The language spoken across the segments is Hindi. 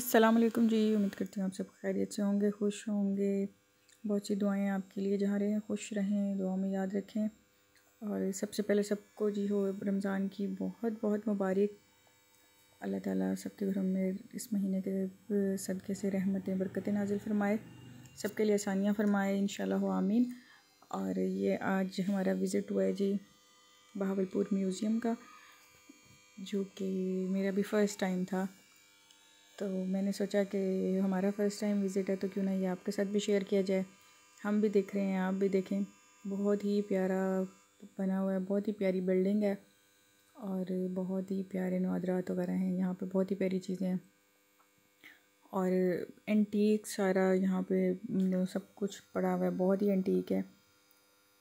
अस्सलाम वालेकुम जी उम्मीद करती हूँ आप सब खैरियत से होंगे खुश होंगे बहुत सी दुआएं आपके लिए जा रहे हैं खुश रहें दुआ में याद रखें और सबसे पहले सबको जी हो रमज़ान की बहुत बहुत मुबारक अल्लाह ताला सबके घरों में इस महीने के सदक़े से रहमतें बरकतें नाजिल फ़रमाए सबके लिए आसानियाँ फ़रमाए इन हो आमीन और ये आज हमारा विज़िट हुआ है जी बहावलपुर म्यूज़ियम का जो कि मेरा भी फ़र्स्ट टाइम था तो मैंने सोचा कि हमारा फ़र्स्ट टाइम विज़िट है तो क्यों ना ये आपके साथ भी शेयर किया जाए हम भी देख रहे हैं आप भी देखें बहुत ही प्यारा बना हुआ है बहुत ही प्यारी बिल्डिंग है और बहुत ही प्यारे नवादरात वगैरह हैं यहाँ पे बहुत ही प्यारी चीज़ें हैं और एंटीक सारा यहाँ पे सब कुछ पड़ा हुआ है बहुत ही एंटीक है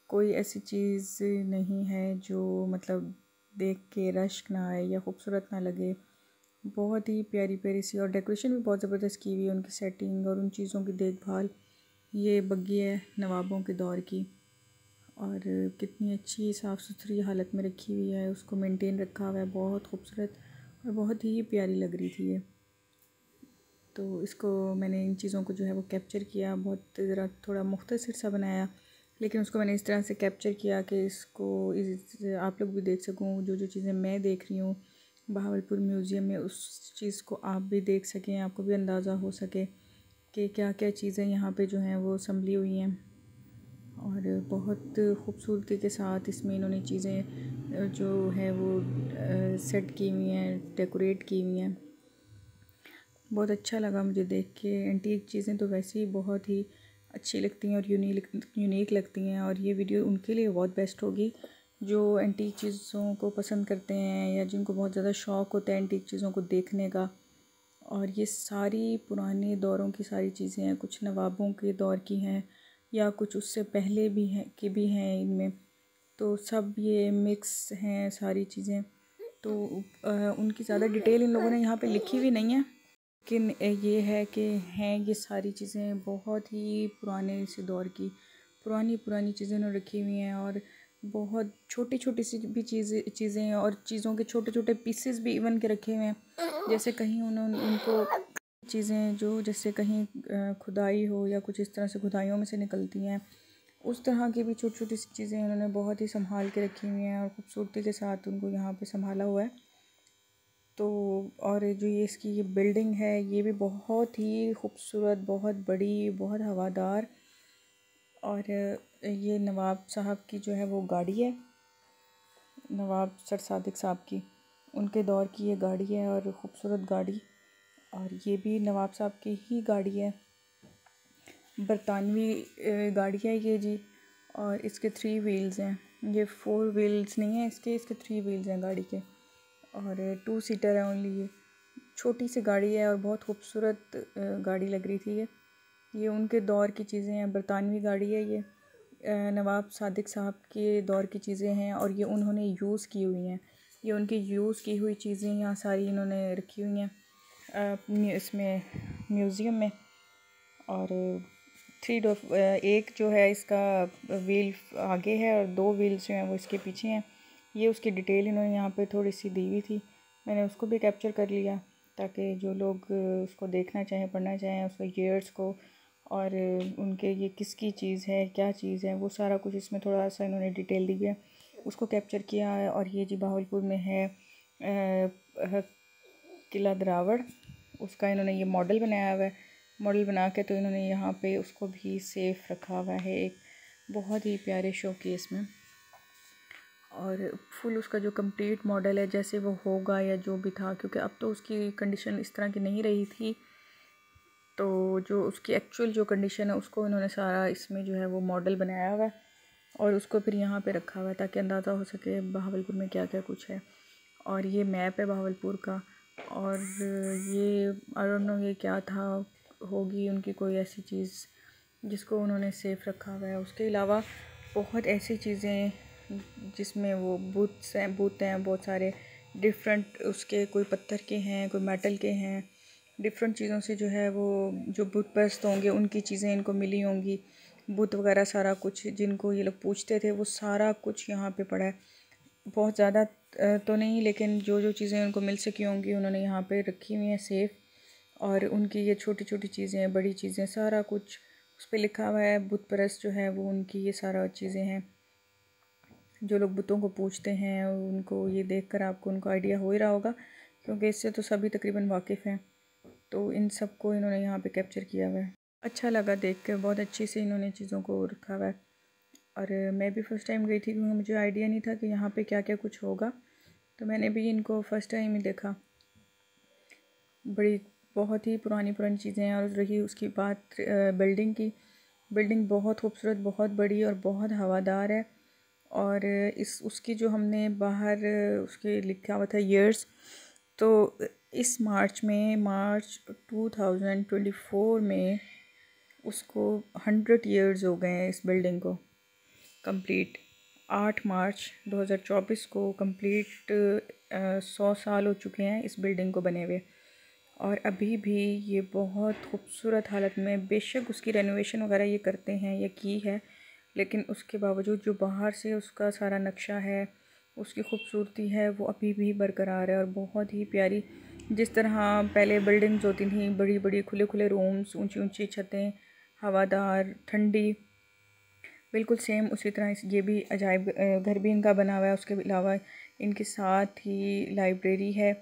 कोई ऐसी चीज़ नहीं है जो मतलब देख के रश्क ना आए या खूबसूरत ना लगे बहुत ही प्यारी प्यारी सी और डेकोरेशन भी बहुत ज़बरदस्त की हुई है उनकी सेटिंग और उन चीज़ों की देखभाल ये बग्गी है नवाबों के दौर की और कितनी अच्छी साफ़ सुथरी हालत में रखी हुई है उसको मेंटेन रखा हुआ है बहुत खूबसूरत और बहुत ही प्यारी लग रही थी ये तो इसको मैंने इन चीज़ों को जो है वो कैप्चर किया बहुत ज़रा थोड़ा मुख्तर सा बनाया लेकिन उसको मैंने इस तरह से कैप्चर किया कि इसको इस आप लोग भी देख सकूँ जो जो चीज़ें मैं देख रही हूँ बहावलपुर म्यूज़ियम में उस चीज़ को आप भी देख सकें आपको भी अंदाज़ा हो सके कि क्या क्या चीज़ें यहाँ पे जो हैं वो संभली हुई हैं और बहुत खूबसूरती के साथ इसमें इन्होंने चीज़ें जो है वो सेट की हुई हैं डेकोरेट की हुई हैं बहुत अच्छा लगा मुझे देख के एंटीक चीज़ें तो वैसे ही बहुत ही अच्छी लगती हैं और यूनिक यूनिक लगती हैं और ये वीडियो उनके लिए बहुत बेस्ट होगी जो एंटीक चीज़ों को पसंद करते हैं या जिनको बहुत ज़्यादा शौक़ होता है एंटीक चीज़ों को देखने का और ये सारी पुराने दौरों की सारी चीज़ें हैं कुछ नवाबों के दौर की हैं या कुछ उससे पहले भी हैं कि भी हैं इनमें तो सब ये मिक्स हैं सारी चीज़ें तो उनकी ज़्यादा डिटेल इन लोगों ने यहाँ पे लिखी हुई नहीं है लेकिन ये है कि हैं ये सारी चीज़ें बहुत ही पुराने से दौर की पुरानी पुरानी चीज़ें उन्होंने रखी हुई हैं और बहुत छोटी छोटी सी भी चीज़ें चीज़ें हैं और चीज़ों के छोटे छोटे पीसेस भी इवन के रखे हुए हैं जैसे कहीं उन्होंने उनको चीज़ें जो जैसे कहीं खुदाई हो या कुछ इस तरह से खुदाइयों में से निकलती हैं उस तरह की भी छोटी छोटी सी चीज़ें उन्होंने बहुत ही संभाल के रखी हुई हैं और खूबसूरती के साथ उनको यहाँ पर संभाला हुआ है तो और जो ये इसकी ये बिल्डिंग है ये भी बहुत ही खूबसूरत बहुत बड़ी बहुत हवादार और ये नवाब साहब की जो है वो गाड़ी है नवाब सर सादिक साहब की उनके दौर की ये गाड़ी है और ख़ूबसूरत गाड़ी और ये भी नवाब साहब की ही गाड़ी है बरतानवी गाड़ी है ये जी और इसके थ्री व्हील्स हैं ये फोर व्हील्स नहीं है इसके इसके थ्री व्हील्स हैं गाड़ी के और टू सीटर है ओनली ये छोटी सी गाड़ी है और बहुत खूबसूरत गाड़ी लग रही थी ये ये उनके दौर की चीज़ें हैं बरतानवी गाड़ी है ये नवाब सादिक साहब के दौर की चीज़ें हैं और ये उन्होंने यूज़ की हुई हैं ये उनकी यूज़ की हुई चीज़ें यहाँ सारी इन्होंने रखी हुई हैं इसमें म्यूज़ियम में और थ्री डो एक जो है इसका व्हील आगे है और दो व्हील्स जो हैं वो इसके पीछे हैं ये उसकी डिटेल इन्होंने यहाँ पे थोड़ी सी दी हुई थी मैंने उसको भी कैप्चर कर लिया ताकि जो लोग उसको देखना चाहें पढ़ना चाहें उसके ईयर्स को और उनके ये किसकी चीज़ है क्या चीज़ है वो सारा कुछ इसमें थोड़ा सा इन्होंने डिटेल दी है उसको कैप्चर किया है और ये जी बाहुलपुर में है किला दरावड़ उसका इन्होंने ये मॉडल बनाया हुआ है मॉडल बना के तो इन्होंने यहाँ पे उसको भी सेफ़ रखा हुआ है एक बहुत ही प्यारे शोकेस में और फुल उसका जो कंप्लीट मॉडल है जैसे वो होगा या जो भी था क्योंकि अब तो उसकी कंडीशन इस तरह की नहीं रही थी तो जो उसकी एक्चुअल जो कंडीशन है उसको इन्होंने सारा इसमें जो है वो मॉडल बनाया हुआ है और उसको फिर यहाँ पे रखा हुआ है ताकि अंदाज़ा हो सके बहावलपुर में क्या क्या कुछ है और ये मैप है बहावलपुर का और ये आई नो ये क्या था होगी उनकी कोई ऐसी चीज़ जिसको उन्होंने सेफ़ रखा हुआ है उसके अलावा बहुत ऐसी चीज़ें जिसमें वो बुत्स हैं बुत हैं बहुत सारे डिफरेंट उसके कोई पत्थर के हैं कोई मेटल के हैं डिफरेंट चीज़ों से जो है वो जो बुत परस्त होंगे उनकी चीज़ें इनको मिली होंगी बुत वगैरह सारा कुछ जिनको ये लोग पूछते थे वो सारा कुछ यहाँ पे पड़ा है बहुत ज़्यादा तो नहीं लेकिन जो जो चीज़ें उनको मिल सकी होंगी उन्होंने यहाँ पे रखी हुई हैं सेफ़ और उनकी ये छोटी छोटी चीज़ें बड़ी चीज़ें सारा कुछ उस पर लिखा हुआ है बुत परस्त जो है वो उनकी ये सारा चीज़ें हैं जो लोग बुतों को पूछते हैं उनको ये देख कर आपको उनको आइडिया हो ही रहा होगा क्योंकि इससे तो सभी तकरीबन वाकिफ़ हैं तो इन सब को इन्होंने यहाँ पे कैप्चर किया हुआ है अच्छा लगा देख कर बहुत अच्छे से इन्होंने चीज़ों को रखा हुआ है और मैं भी फ़र्स्ट टाइम गई थी क्योंकि मुझे आइडिया नहीं था कि यहाँ पे क्या क्या कुछ होगा तो मैंने भी इनको फ़र्स्ट टाइम ही देखा बड़ी बहुत ही पुरानी पुरानी चीज़ें हैं और रही उसकी बात बिल्डिंग की बिल्डिंग बहुत खूबसूरत बहुत बड़ी और बहुत हवादार है और इस उसकी जो हमने बाहर उसके लिखा हुआ था ईयर्स तो इस मार्च में March two thousand twenty four में उसको हंड्रेड इयर्स हो गए हैं इस बिल्डिंग को कंप्लीट आठ मार्च दो हज़ार चौबीस को कंप्लीट सौ साल हो चुके हैं इस बिल्डिंग को बने हुए और अभी भी ये बहुत खूबसूरत हालत में बेशक उसकी रेनोवेशन वगैरह ये करते हैं या की है लेकिन उसके बावजूद जो बाहर से उसका सारा नक्शा है उसकी खूबसूरती है वो अभी भी बरकरार है और बहुत ही प्यारी जिस तरह पहले बिल्डिंग्स होती थी बड़ी बड़ी खुले खुले रूम्स ऊंची ऊंची छतें हवादार ठंडी बिल्कुल सेम उसी तरह ये भी अजायब घर भी इनका बना हुआ है उसके अलावा इनके साथ ही लाइब्रेरी है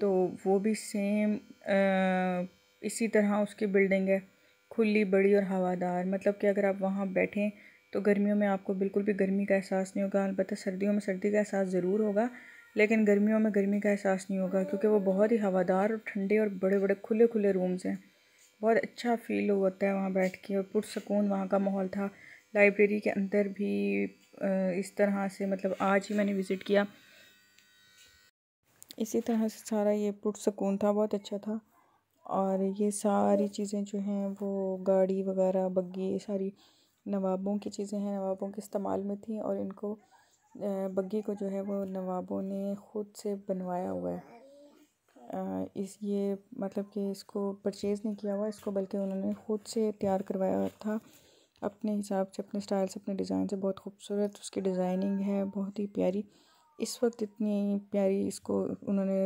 तो वो भी सेम इसी तरह उसकी बिल्डिंग है खुली बड़ी और हवादार मतलब कि अगर आप वहाँ बैठें तो गर्मियों में आपको बिल्कुल भी गर्मी का एहसास नहीं होगा अलबत्त सर्दियों में सर्दी का एहसास ज़रूर होगा लेकिन गर्मियों में गर्मी का एहसास नहीं होगा क्योंकि वो बहुत ही हवादार और ठंडे और बड़े बड़े खुले खुले रूम्स हैं बहुत अच्छा फील होता है वहाँ बैठ के और पुरसकून वहाँ का माहौल था लाइब्रेरी के अंदर भी इस तरह से मतलब आज ही मैंने विज़िट किया इसी तरह से सारा ये पुरसकून था बहुत अच्छा था और ये सारी चीज़ें जो हैं वो गाड़ी वगैरह बग्गी सारी नवाबों की चीज़ें हैं नवाबों के इस्तेमाल में थी और इनको बग्घी को जो है वो नवाबों ने ख़ुद से बनवाया हुआ है इस ये मतलब कि इसको परचेज़ नहीं किया हुआ इसको बल्कि उन्होंने ख़ुद से तैयार करवाया था अपने हिसाब से अपने स्टाइल से अपने डिज़ाइन से बहुत खूबसूरत उसकी डिज़ाइनिंग है बहुत ही प्यारी इस वक्त इतनी प्यारी इसको उन्होंने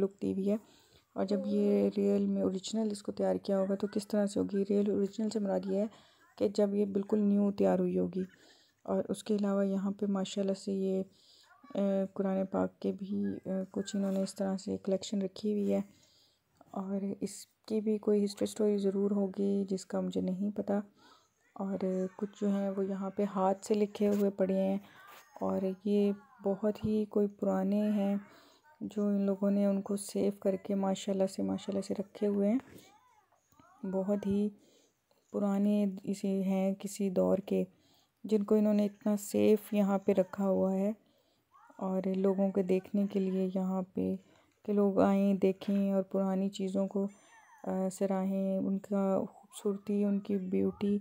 लुक दी हुई है और जब ये रियल में ओरिजिनल इसको तैयार किया होगा तो किस तरह से होगी रियल ओरिजिनल से मरा दिया है कि जब ये बिल्कुल न्यू तैयार हुई होगी और उसके अलावा यहाँ पे माशाल्लाह से ये कुरान पाक के भी कुछ इन्होंने इस तरह से कलेक्शन रखी हुई है और इसकी भी कोई हिस्ट्री स्टोरी ज़रूर होगी जिसका मुझे नहीं पता और कुछ जो हैं वो यहाँ पे हाथ से लिखे हुए पड़े हैं और ये बहुत ही कोई पुराने हैं जो इन लोगों ने उनको सेव करके माशाल्लाह से माशाल्लाह से रखे हुए हैं बहुत ही पुराने इसे हैं किसी दौर के जिनको इन्होंने इतना सेफ यहाँ पे रखा हुआ है और लोगों के देखने के लिए यहाँ पे कि लोग आएँ देखें और पुरानी चीज़ों को सराहें उनका खूबसूरती उनकी ब्यूटी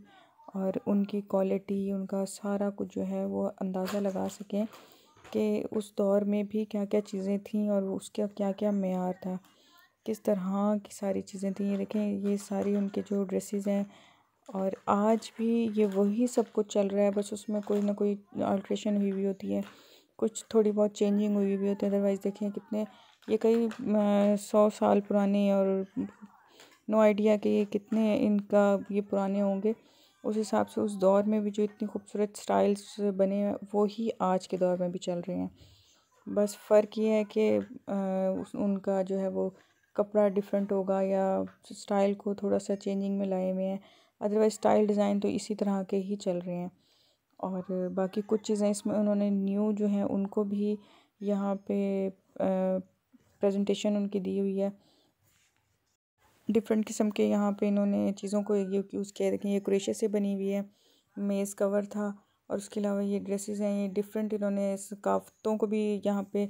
और उनकी क्वालिटी उनका सारा कुछ जो है वो अंदाज़ा लगा सकें कि उस दौर में भी क्या क्या चीज़ें थीं और उसका क्या क्या मैार था किस तरह की सारी चीज़ें थीं ये देखें ये सारी उनके जो ड्रेसेस हैं और आज भी ये वही सब कुछ चल रहा है बस उसमें कोई ना कोई अल्ट्रेशन हुई हुई होती है कुछ थोड़ी बहुत चेंजिंग हुई हुई होती है अदरवाइज़ देखें कितने ये कई सौ साल पुराने और नो आइडिया कि ये कितने इनका ये पुराने होंगे उस हिसाब से उस दौर में भी जो इतनी खूबसूरत स्टाइल्स बने हैं वो ही आज के दौर में भी चल रहे हैं बस फ़र्क ये है कि उनका जो है वो कपड़ा डिफरेंट होगा या स्टाइल को थोड़ा सा चेंजिंग में लाए हुए हैं अदरवाइज़ स्टाइल डिज़ाइन तो इसी तरह के ही चल रहे हैं और बाकी कुछ चीज़ें इसमें उन्होंने न्यू जो हैं उनको भी यहाँ पे प्रेजेंटेशन उनकी दी हुई है डिफरेंट किस्म के यहाँ पे इन्होंने चीज़ों को यूज़ किया देखें ये क्रेशे से बनी हुई है मेज़ कवर था और उसके अलावा ये ड्रेसेस हैं ये डिफरेंट इन्होंने सकाफ़तों को भी यहाँ पे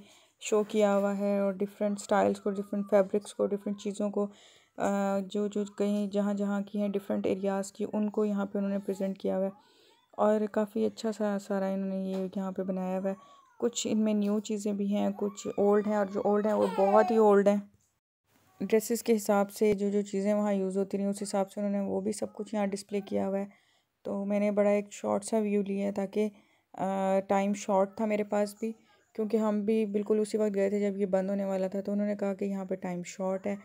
शो किया हुआ है और डिफरेंट स्टाइल्स को डिफरेंट फैब्रिक्स को डिफरेंट चीज़ों को जो जो कहीं जहाँ जहाँ की हैं डिफरेंट एरियाज़ की उनको यहाँ पे उन्होंने प्रेजेंट किया हुआ है और काफ़ी अच्छा सा सारा इन्होंने ये यहाँ पे बनाया हुआ है कुछ इनमें न्यू चीज़ें भी हैं कुछ ओल्ड हैं और जो ओल्ड हैं वो बहुत ही ओल्ड हैं ड्रेसेस के हिसाब से जो जो चीज़ें वहाँ यूज़ होती रही उस हिसाब से उन्होंने वो भी सब कुछ यहाँ डिस्प्ले किया हुआ है तो मैंने बड़ा एक शॉर्ट सा व्यू लिया ताकि टाइम शॉर्ट था मेरे पास भी क्योंकि हम भी बिल्कुल उसी वक्त गए थे जब ये बंद होने वाला था तो उन्होंने कहा कि यहाँ पे टाइम शॉर्ट है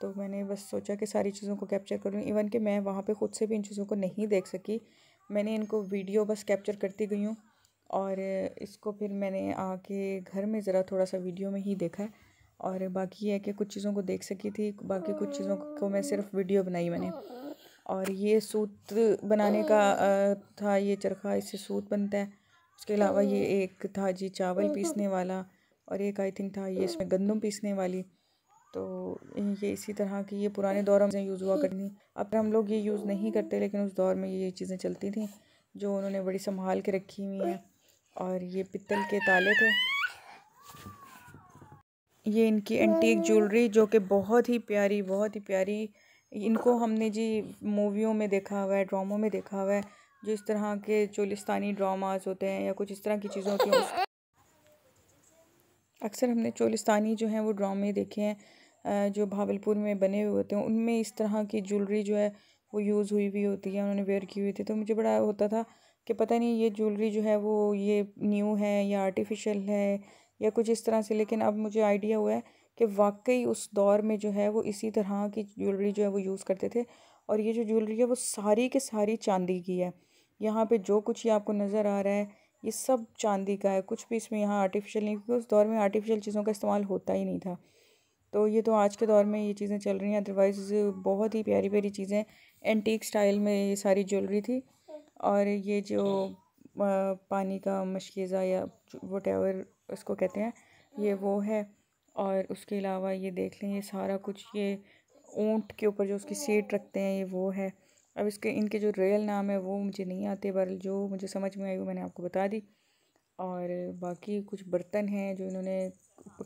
तो मैंने बस सोचा कि सारी चीज़ों को कैप्चर करूँ इवन कि मैं वहाँ पे खुद से भी इन चीज़ों को नहीं देख सकी मैंने इनको वीडियो बस कैप्चर करती गई हूँ और इसको फिर मैंने आके घर में ज़रा थोड़ा सा वीडियो में ही देखा है और बाकी है कि कुछ चीज़ों को देख सकी थी बाकी कुछ चीज़ों को मैं सिर्फ वीडियो बनाई मैंने और ये सूत बनाने का था ये चरखा इससे सूत बनता है उसके अलावा ये एक था जी चावल पीसने वाला और एक आई थिंक था ये इसमें गंदम पीसने वाली तो ये इसी तरह की ये पुराने दौर में यूज़ हुआ करती अब हम लोग ये यूज़ नहीं करते लेकिन उस दौर में ये चीज़ें चलती थी जो उन्होंने बड़ी संभाल के रखी हुई हैं और ये पित्तल के ताले थे ये इनकी एंटीक ज्वेलरी जो कि बहुत ही प्यारी बहुत ही प्यारी इनको हमने जी मूवियों में देखा हुआ है ड्रामों में देखा हुआ है जो इस तरह के चोलिस्तानी ड्रामाज होते हैं या कुछ इस तरह की चीज़ों की अक्सर हमने चोलिस्तानी जो हैं वो ड्रामे देखे हैं जो भावलपुर में बने हुए होते हैं उनमें इस तरह की ज्वेलरी जो है वो यूज़ हुई हुई होती है उन्होंने वेयर की हुई थी तो मुझे बड़ा होता था कि पता नहीं ये ज्वेलरी जो है वो ये न्यू है या आर्टिफिशियल है या कुछ इस तरह से लेकिन अब मुझे आइडिया हुआ है कि वाकई उस दौर में जो है वो इसी तरह की ज्वेलरी जो है वो यूज़ करते थे और ये जो ज्वेलरी है वो सारी के सारी चांदी की है यहाँ पे जो कुछ ये आपको नज़र आ रहा है ये सब चांदी का है कुछ भी इसमें यहाँ आर्टिफिशियल नहीं क्योंकि उस दौर में आर्टिफिशियल चीज़ों का इस्तेमाल होता ही नहीं था तो ये तो आज के दौर में ये चीज़ें चल रही हैं अदरवाइज़ बहुत ही प्यारी प्यारी चीज़ें एंटीक स्टाइल में ये सारी ज्वेलरी थी और ये जो पानी का मशकीज़ा या वट एवर उसको कहते हैं ये वो है और उसके अलावा ये देख लें ये सारा कुछ ये ऊँट के ऊपर जो उसकी सीट रखते हैं ये वो है अब इसके इनके जो रियल नाम है वो मुझे नहीं आते बर जो मुझे समझ में आई वो मैंने आपको बता दी और बाकी कुछ बर्तन हैं जो इन्होंने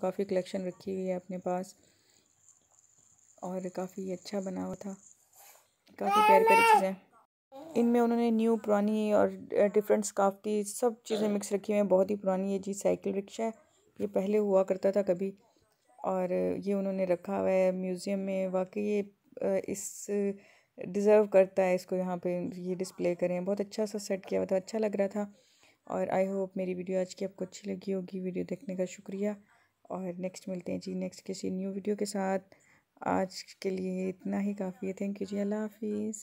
काफ़ी कलेक्शन रखी हुई है अपने पास और काफ़ी अच्छा बना हुआ था काफ़ी प्यार प्यारी चीज़ें इनमें उन्होंने न्यू पुरानी और डिफरेंट स्काफ्टी सब चीज़ें मिक्स रखी हुई हैं बहुत ही पुरानी ये चीज़ साइकिल रिक्शा है ये पहले हुआ करता था कभी और ये उन्होंने रखा हुआ है म्यूज़ियम में वाकई ये इस डिज़र्व करता है इसको यहाँ पे ये डिस्प्ले करें बहुत अच्छा सा सेट किया हुआ था अच्छा लग रहा था और आई होप मेरी वीडियो आज की आपको अच्छी लगी होगी वीडियो देखने का शुक्रिया और नेक्स्ट मिलते हैं जी नेक्स्ट किसी न्यू वीडियो के साथ आज के लिए इतना ही काफ़ी है थैंक यू जी अल्लाह हाफिज़